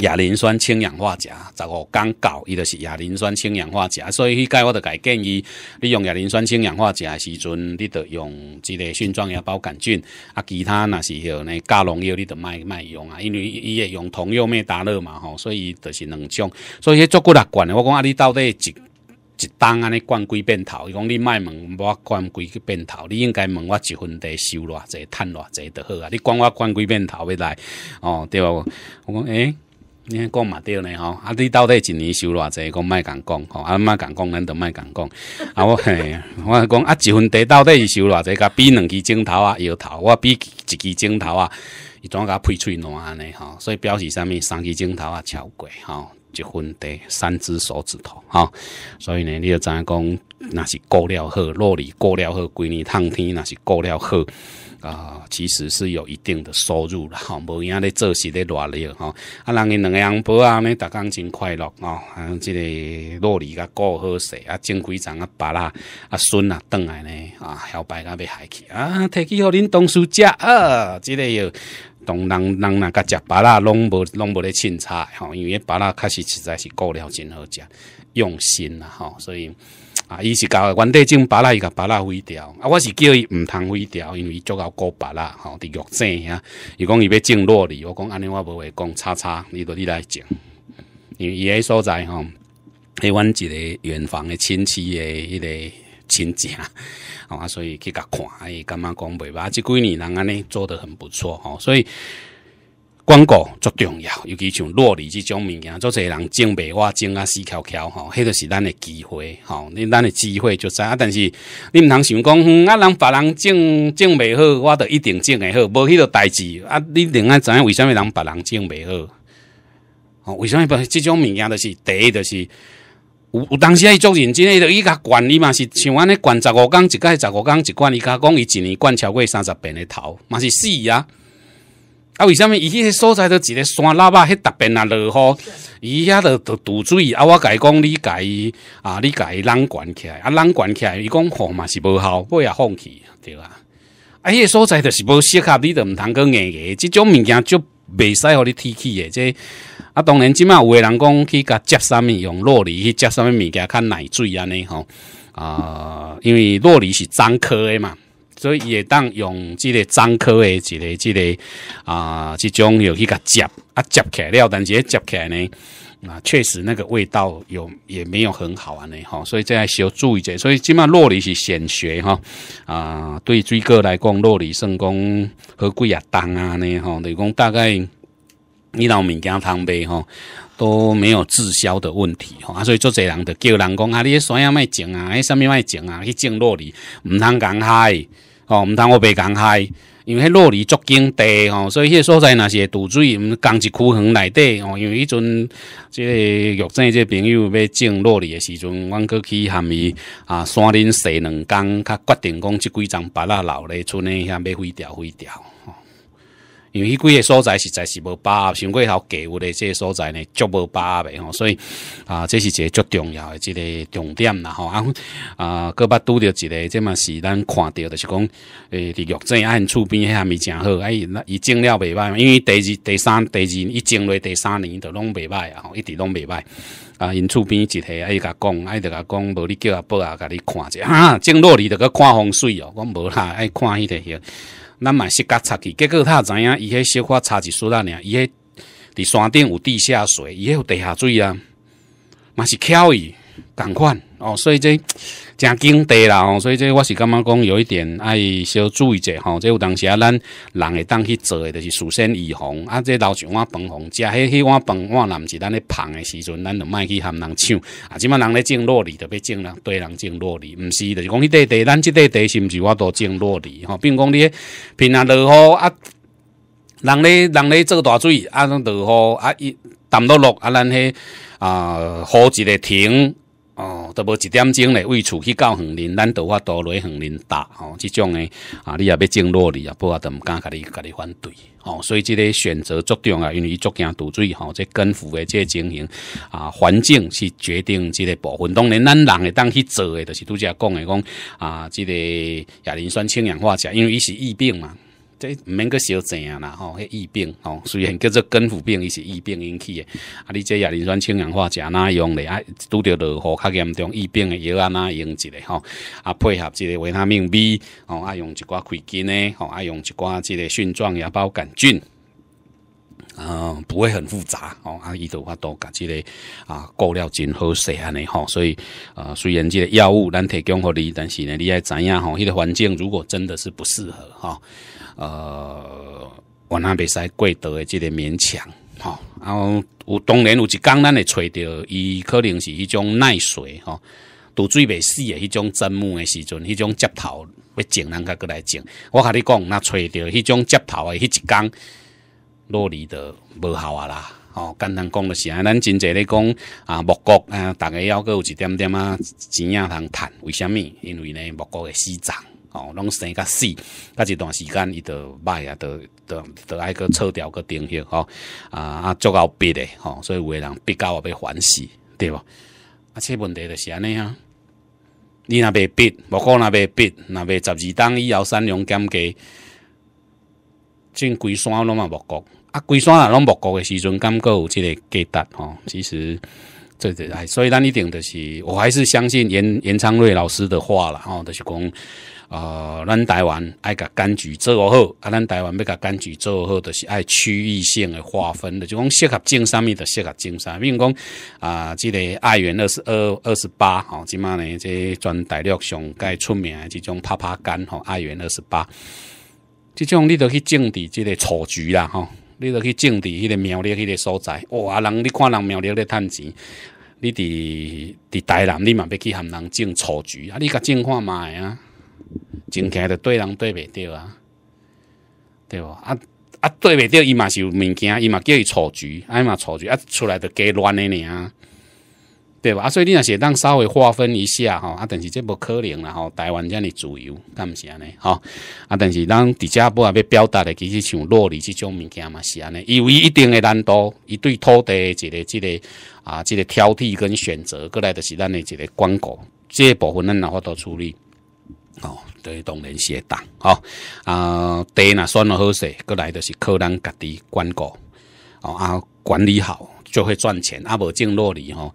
亚磷酸氢氧化钾，十五刚搞，伊就是亚磷酸氢氧化钾，所以迄介我着改建议，你用亚磷酸氢氧化钾的时阵，你得用一个菌状芽孢杆菌，啊，其他若是许呢加农药，你得卖卖用啊，因为伊会用铜药灭打了嘛吼，所以就是两种，所以迄足骨乐罐的，我讲啊，你到底一一当安尼罐几遍头，伊讲你卖问我罐几去遍头，你应该问我一分地收偌济，趁偌济得好啊，你管我罐几遍头要来，哦，对无？我讲诶。你讲嘛对呢吼，啊，你到底一年收偌济，讲麦敢讲吼，啊，麦敢讲咱都麦敢讲，啊我嘿，我讲啊，一份地到底是收偌济，甲比两支镜头啊摇头，我比一支镜头啊，伊怎个配烂安尼吼，所以表示啥物，三支镜头啊超过吼。一份地三只手指头哈，所以呢，你要知讲，那是过了好，洛里过了好，几年通天那是过了好啊，其实是有一定的收入了哈，无样咧做事咧偌累哈，啊，人因两个洋婆啊，咧打钢真快乐哦，啊，这个洛里个过好势啊，金龟长啊，爸啦啊，孙啊，等来呢啊，小白啊，被害去啊，提起和恁东事食啊，这个有。人人那个食巴拉拢无拢无咧清彩吼，因为巴拉确实实在是顾了真好食，用心啦吼，所以啊，伊是教原地种巴拉伊甲巴拉毁掉啊，我是叫伊毋通毁掉，因为伊足够割巴拉吼，伫玉井遐，伊讲伊要种糯哩，我讲安尼我无话讲叉叉，你都你来种，因为伊个所在吼，系阮一个远房的亲戚诶迄个。亲情啊，所以去甲看，哎，感觉讲袂吧？即几年人安尼做得很不错哦。所以广告足重要，尤其像萝莉即种物件，做侪人种袂，我种啊死翘翘哈。迄著是咱的机会，吼，恁咱的机会就知啊。但是毋通想讲，啊，人别人种种袂好，我著一定种会好，无迄个代志啊。你另外知影为什么人别人种袂好？好，为什么？不，即种物件著是第一，著是。有有，当时伊足认真，诶，伊甲管伊嘛是像安尼管十五工一届十五工一管伊甲讲伊一年管超过三十遍诶头，嘛是死啊！啊，为什么迄个所在都一个山喇叭迄逐遍啊？落雨，伊遐都都堵水啊，我伊讲你伊啊，你伊人管起来，啊，人管起来，伊讲吼嘛是无效，尾也放弃，对啊。啊，迄个所在都是无适合你的，毋通个硬硬，即种物件就袂使互你提起诶，这。啊，当然，即码有诶人讲去甲接啥物用糯米去接啥物物件较耐水安尼吼啊，因为糯米是樟科诶嘛，所以也当用即个樟科诶即个即个啊，即种有去甲接啊接起了，但是接起来呢啊，确实那个味道有也没有很好安尼吼，所以这下需要注意者，所以即码糯米是显学哈啊，对水果来讲，糯米生讲好贵啊当啊呢吼，你讲大概。你到物件通卖吼，都没有滞销的问题吼，啊，所以做侪人的叫人讲啊，你山仔卖种啊，迄啥物卖种啊？去种洛梨，毋通讲害，哦毋通我袂讲害，因为迄洛梨足经地吼，所以迄所在若是会堵水，毋同一区园内底吼，因为迄阵即个玉正即个朋友要种洛梨的时阵，阮过去含伊啊，山林洗两工，较决定讲即几丛白蜡老咧，剩那遐欲毁掉，毁掉。因为迄几个所在实在是无把握，上过头购物的这个所在呢，足无把握的吼，所以啊，这是一个足重要的一个重点啦吼。啊，个捌拄着一个，这嘛是咱看着就是讲诶，玉啊，因厝边遐米真好，哎，伊伊种了袂歹因为第二、第三、第二，伊种落第三年都拢袂歹啊，吼，一直拢袂歹。啊，因厝边一啊，哎，甲讲，哎，着甲讲，无你叫阿伯啊，甲你看者啊，种落里着个看风水哦，我无啦，爱看迄个。咱嘛是甲插去，结果他知影伊迄小块插起酸啊，尔伊迄伫山顶有地下水，伊迄有地下水啊，嘛是巧伊。共款哦，所以这真经地啦哦，所以这我是感觉讲有一点爱小注意者吼，即有当时啊，咱人会当去做诶，就是事先预防啊，即老一碗饭房，食迄迄碗棚，我毋是咱咧棚诶时阵，咱就莫去喊人抢啊，即满人咧种糯米，就必种人对人种糯米，毋是，就是讲迄块地，咱即块地是毋是我都种糯米吼，并讲你平日落雨啊，人咧人咧做大水啊，落雨啊一。淡落落啊，咱迄啊，好一个亭哦，都无一点钟咧，位厝去到园林，咱都发多来园林搭吼，即种诶啊，你也要种落去啊，不啊，都毋敢甲你甲你反对吼，所以即个选择作定啊，因为伊作惊独水吼，这根腐即这情形啊，环境是决定即个部分。当然，咱人会当去做诶，就是拄则讲诶讲啊，即个亚磷酸氢氧化钾，因为伊是疫病嘛。这唔免个小症啊，啦后迄疫病哦，虽然叫做根腐病，伊是疫病引起诶。啊，你即亚磷酸氢氧化钾哪用咧？啊，拄着落雨较严重疫病诶药啊哪用一个吼啊配合一个维他命 B，哦啊用一寡葵金诶吼，啊用一寡之个菌状芽孢杆菌，嗯，不会很复杂，哦啊伊都话都甲之个啊过料真好势安尼，吼，所以呃虽然即药物咱提供互你，但是呢你爱知影吼，迄个环境如果真的是不适合，哈。呃，我那袂使过度的，这个勉强，吼。然后有当然有一工咱会吹到，伊可能是一种耐水，吼。都最袂死的，一种针木的时阵，迄种接头会整人家过来整。我跟你讲，那吹到迄种接头的迄一工，落离的无好啊啦，吼。简单讲的是啊，咱真侪咧讲啊，木瓜啊，大家要搁有一点点啊钱啊通谈，为什么？因为咧木瓜嘅市场。哦，拢生甲死，甲一段时间，伊就歹啊，就就就爱个撤掉个定型吼啊啊，足够逼的吼，所以有诶人逼交，我被烦死，对无？啊，这问题就是安尼啊。你若未逼，无可能未逼，若未十二档以后三两，减低，进龟山拢嘛无国啊龟山啊拢无国的时阵，敢够有即个价值吼？其实最直哎，所以咱一定着是，我还是相信严严昌瑞老师的话了哦，就是讲。哦，咱台湾爱甲柑橘做好，啊！咱台湾要甲柑橘做好，都是爱区域性的划分的，就讲适合种啥物的适合种啥，比如讲啊，即个爱园二十二、二十八，吼，即满呢，即全大陆上该出名的即种拍拍柑吼，爱园二十八，即种你都去种伫即个草菊啦，吼，你著去种伫迄个苗栗迄个所在，哇！人你看人苗栗咧趁钱，你伫伫台南你嘛要去含人种草菊，啊！你甲种看卖啊！整惊的对人对袂着啊，对无啊啊对袂着伊嘛是有物件，伊嘛叫伊错局，哎嘛错局啊，出来的加乱的尔，对吧？啊，所以你是当稍微划分一下吼，啊，但是这无可能啦吼，台湾遮尔自由，敢干不起来呢，啊，但是咱伫遮不啊要表达的，其实像落力即种物件嘛是安尼，伊有伊一定的难度，伊对土地的一个、这个啊、这个挑剔跟选择过来的是咱诶一个关口，这些部分咱若法度处理。哦，对，当然会当，吼啊地若选了好势，过来就是靠咱家己管顾，哦啊管理好就会赚钱，啊无种落去吼，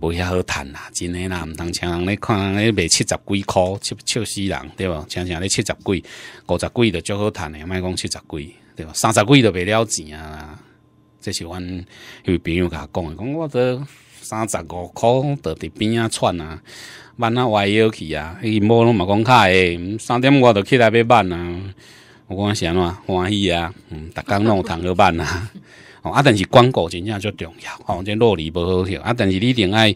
无遐好趁啦，真诶啦，毋通像人咧看咧卖七十几箍，笑死人，对无？像像咧七十几、五十几着最好趁诶，莫讲七十几，对无？三十几着未了钱啊，这是阮有位朋友甲我讲诶，讲我这。三十五块，就伫边啊串啊，万啊歪腰去啊，伊某拢嘛讲诶，三点我就起来要万啊，我讲啥嘛，欢喜啊，嗯，工拢有通个办啊，啊，但是广告真正足重要，哦，这努力无好少啊，但是你定爱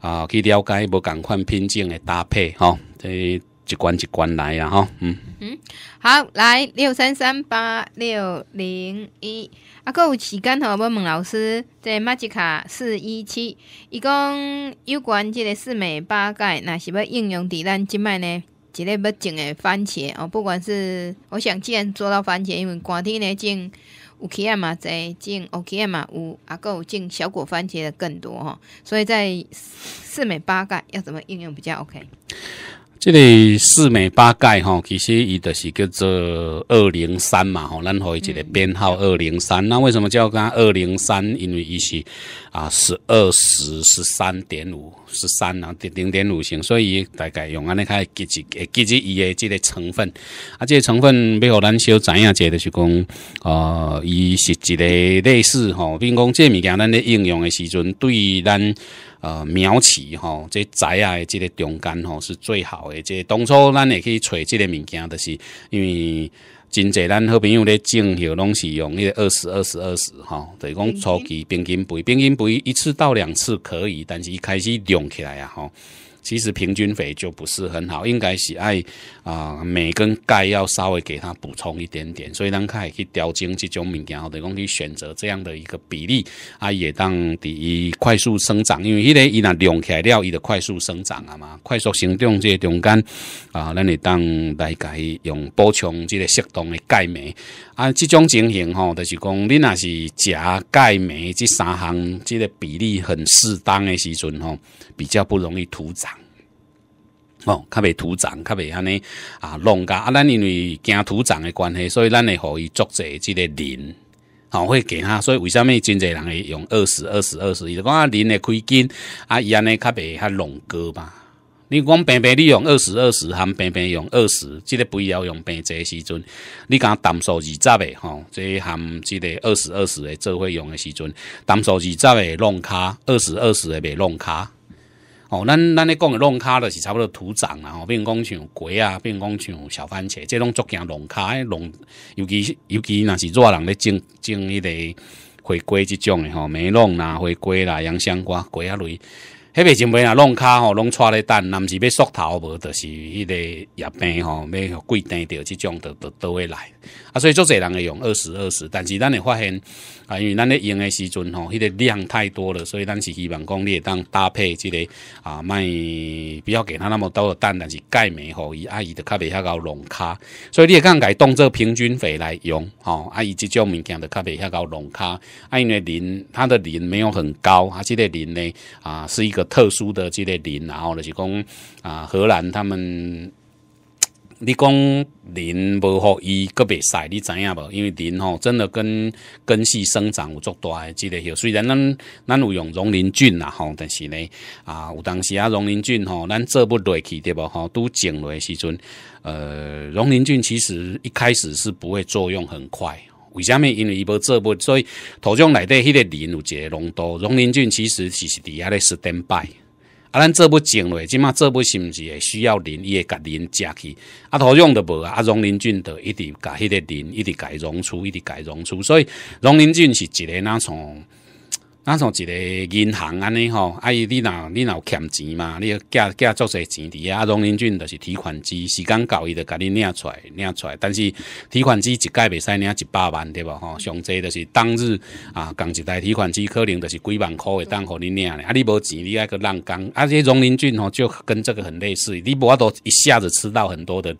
啊去了解，无共款品种的搭配，吼，这一关一关来啊吼，嗯嗯，好，来六三三八六零一。啊，搁有时间吼，要问老师。这马吉卡四一七，伊讲有关即个四美八盖，若是要应用伫咱即卖呢？一个要种诶番茄哦，不管是我想既然做到番茄，因为寒天咧种有起眼嘛，栽种有起眼嘛，有啊有种小果番茄的更多吼，所以在四美八盖要怎么应用比较 OK？这里四美八钙吼，其实伊就是叫做二零三嘛吼，咱可以这个编号二零三。那为什么叫它二零三？因为伊是啊十二十十三点五十三，然后零零点五型，所以大概用安尼看，几几记几伊的这个成分。啊，这个成分要互咱小知影，这就是讲啊，伊是一个类似吼，比如讲这物件咱咧应用的时阵，对于咱。呃，苗期吼，这仔啊，这个中间吼是最好的。这当初咱也去找这个物件，就是因为真侪咱好朋友咧种，诺拢是用迄个二十二十二十吼，就是讲初期平均肥，平均肥一次到两次可以，但是一开始量起来啊吼。其实平均肥就不是很好，应该是爱啊镁跟钙要稍微给它补充一点点，所以咱可以去调整这种物件，或者讲去选择这样的一个比例啊，也当第一快速生长，因为迄个伊若量起来了，伊就快速生长啊嘛，快速生长这个中间啊，咱会当大概用补充这个适当的钙镁啊，这种情形吼，就是讲你若是食钙镁这三项这个比例很适当诶时阵吼，比较不容易屠宰。哦，较袂土长，较袂安尼啊弄噶啊！咱因为惊土长的关系，所以咱会互伊做者即个吼、好会给他。所以为什物真侪人会用二十二十二十？伊就讲啊，磷的开金啊，伊安尼较袂较弄过嘛？你讲平平，你用二十二十含平平用二十，即个不要用平侪时阵，你讲淡数二十诶吼，即含即个二十二十诶做伙用诶时阵，淡数二十诶弄卡，二十二十诶袂弄卡。哦，咱咱咧讲诶弄卡，就是差不多土长啦。吼，比如讲像鸡啊，比如讲像小番茄，这拢足惊弄卡，弄尤其尤其若是热人咧种种迄个回归即种诶吼，梅弄啦，回归啦，洋香瓜、鸡啊类，迄个真袂若弄卡吼，弄出咧等若毋是要缩头无，就是迄个叶病吼，要贵病着即种，着着都会来。啊，所以做这人会用二十二十，但是咱会发现啊，因为咱在用的时阵吼，迄个量太多了，所以咱是希望讲你也当搭配之类啊，卖不要给他那么多的蛋，但是钙镁吼，伊阿姨的较袂下高溶卡，所以你也刚改动这平均肥来用吼，阿姨即种物件的较袂下高溶卡，啊因为磷它的磷没有很高啊，这个磷呢啊是一个特殊的这类磷，然后就是讲啊荷兰他们。你讲林无好伊个别使，你知影无？因为林吼真的跟根系生长有足大，记得吼。虽然咱咱有用溶林菌啦吼，但是呢啊，有当时啊溶林菌吼，咱做不落去对无吼？拄种诶时阵，呃，溶林菌其实一开始是不会作用很快。为虾米？因为伊无做，所以土壤内底迄个磷有个浓度，溶林菌其实是是 t a n d by。啊，咱做不精嘞，即马做不，是不是也需要伊会甲灵食去？啊，土用都无啊，啊，荣林俊都一直甲迄个林一直甲熔出，一直甲熔出，所以荣林俊是一个哪从？啊，像一个银行安尼吼，伊你若你若欠钱嘛，你要加、加做些钱伫遐，啊，农林俊就是提款机，时间到伊就给你领出来、领出来。但是提款机一概袂使领一百万对无吼，上济就是当日啊，讲一台提款机可能就是几万块会当给你领。啊，你无钱你爱去浪讲，而且农林俊吼就跟这个很类似，你无度一下子吃到很多的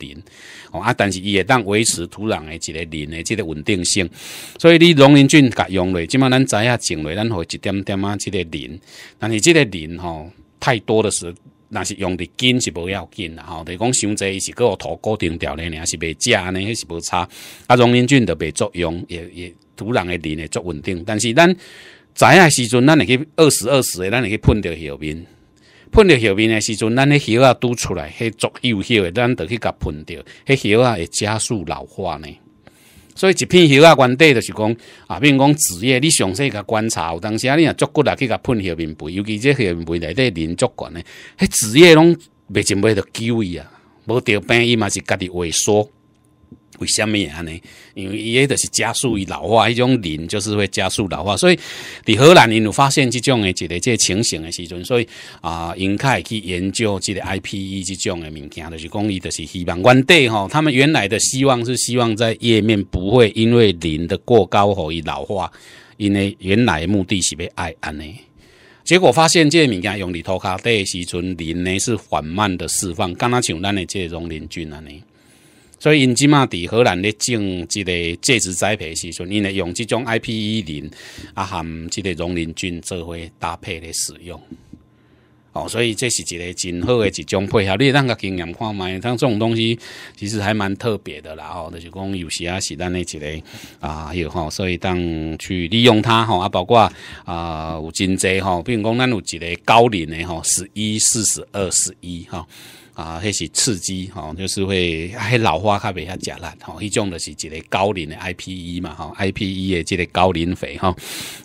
吼啊，但是也当维持土壤的一个磷的即个稳定性。所以你农林俊甲用落，即满咱知下种落，咱会。一点点啊，即个磷，但是即个磷吼，太多的是，那是用的紧是无要紧啦吼。你讲想伊是各个土固定掉咧，也是袂安尼，迄是无差。啊，荣明菌的袂作用，也也土壤的磷会做稳定。但是咱知影时阵，咱会去二十二十的，咱会去喷着后面，喷掉后面诶时阵，咱那叶啊都出来，迄足幼叶，咱得去甲喷掉，迄叶啊会加速老化呢。所以一片叶啊，原底就是讲啊，比如讲子叶，你详细去观察，有当时啊，你若足骨啊去甲喷叶面肥，尤其这叶肥内底连足管呢，迄子叶拢袂真袂着救伊啊，无着病伊嘛是家己萎缩。为什么安尼？因为伊迄著是加速伊老化，迄种磷就是会加速老化，所以伫荷兰因有发现即种诶，一个即情形诶时阵，所以啊，因会去研究即个 IPE 即种诶物件，就是讲伊著是希望原地吼，他们原来的希望是希望在页面不会因为磷的过高吼伊老化，因为原来目的是为爱安尼，结果发现即个物件用伫涂骹底诶时阵，磷呢是缓慢的释放，敢若像咱诶即种磷菌安尼。所以，因即马伫荷兰咧种即个介质栽培时阵，因咧用即种 I P E 林啊含即个溶磷菌做伙搭配咧使用，哦，所以这是一个真好诶一种配合。你让个经验看卖，像这种东西其实还蛮特别的啦，吼，就是讲有时啊是咱诶一个啊有吼，所以当去利用它吼啊，包括啊有真侪吼，比如讲咱有一个高龄诶吼，十一、四十二、十一吼。啊，迄是刺激吼，就是会迄老化较袂遐食难吼，迄种的是一个高龄的 IPE 嘛吼，IPE 诶，即个高龄肥吼，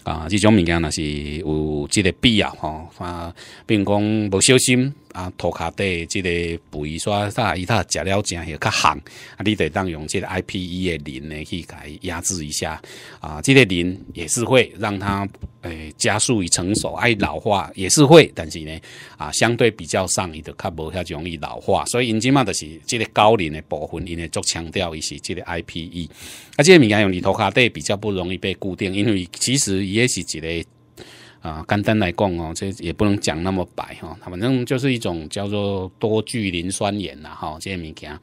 啊，即种物件若是有即个必要吼，啊，比如讲无小心。啊，骹底即个肥刷啥伊他食了真系较寒，你得当用这个 IPE 的磷呢去解压制一下啊，即个磷也是会让它诶加速伊成熟，爱老化也是会，但是呢啊相对比较上伊就较无遐容易老化，所以因即嘛就是即个高磷的部分，因咧做强调伊是即个 IPE，啊即个物件用你涂骹底比较不容易被固定，因为其实伊也是一个。啊，简单来讲哦，这也不能讲那么白哈，它反正就是一种叫做多聚磷酸盐呐哈，这些物件。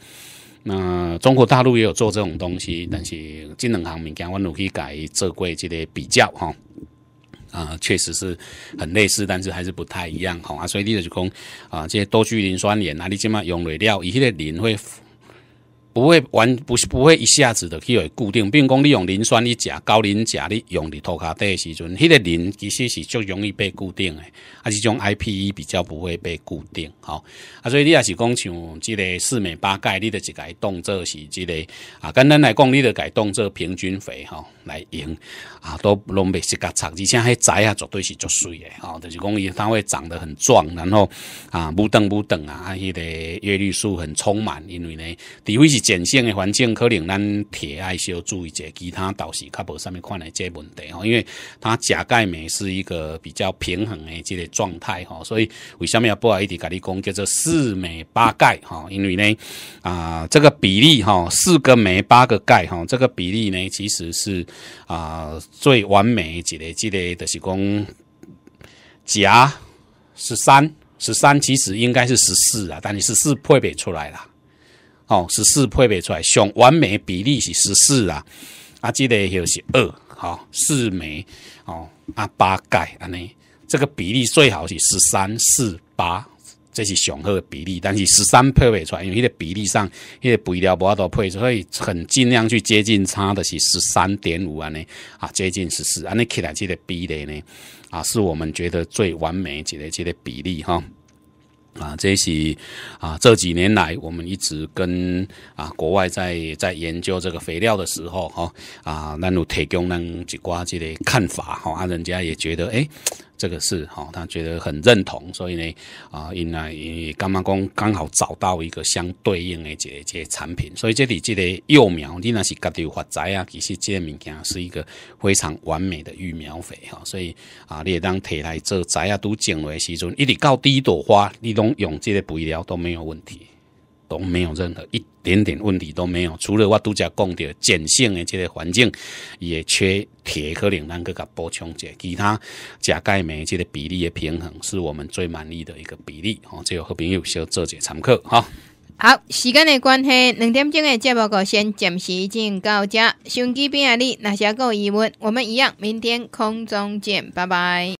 那中国大陆也有做这种东西，但是金融行物件我如果去改做贵这些比较哈，啊，确实是很类似，但是还是不太一样好啊。所以你就是讲啊，这些多聚磷酸盐啊，你起码用了料一些的磷会。不会完，不是不会一下子的去会固定。如讲，你用磷酸一钾、高磷钾你用伫涂骹底时阵，迄个磷其实是最容易被固定诶，还是种 IPE 比较不会被固定。好，啊，所以你也是讲像即个四美八钙，你的一个动作是即个啊，单单来讲你的改动作平均肥哈。来用啊，都拢袂是加插，而且迄栽啊，绝对是足水的哦。就是讲伊当会长得很壮，然后啊，乌灯乌灯啊，啊，迄个叶绿素很充满。因为呢，除非是碱性的环境，可能咱铁爱需要注意者。其他倒是较无上面看咧这问题哦。因为它钾钙镁是一个比较平衡的这个状态哈，所以为什么要不好一滴甲你讲叫做四镁八钙哈？因为呢啊，这个比例哈，四个镁八个钙哈，这个比例呢其实是。啊，最完美一个，这个就是讲，甲十三十三，其实应该是十四啊，但是十四配备出来了，哦，十四配备出来，上完美比例是十四啊，啊，这个就是二，好，四枚，哦，啊，八钙，安尼，这个比例最好是十三四八。这是雄厚比例，但是十三配袂出来，因为迄的比例上，伊个肥料无法多配，所以很尽量去接近差的是十三点五安尼啊，接近十四，安尼起来，这个比例呢啊，是我们觉得最完美一个，这个比例哈啊，这是啊，这几年来我们一直跟啊国外在在研究这个肥料的时候哈啊，咱有提供咱几寡这个看法哈，啊，人家也觉得哎。这个是哈，他觉得很认同，所以呢，啊，因来，干妈公刚好找到一个相对应的这这产品，所以这里这个幼苗，你那是家有发财啊，其实这个物件是一个非常完美的育苗肥哈，所以啊，你当摕来做栽啊、都种的时阵，一直到第一朵花，你拢用即个肥料都没有问题。都没有任何一点点问题都没有，除了我拄则讲着碱性的这个环境也缺铁可能咱去甲补充者，其他钾钙镁这个比例的平衡是我们最满意的一个比例哦，最后和平友小做者常客哈。好，时间的关系，两点钟的节目个先暂时行到这，兄弟变下你，那些个疑问，我们一样明天空中见，拜拜。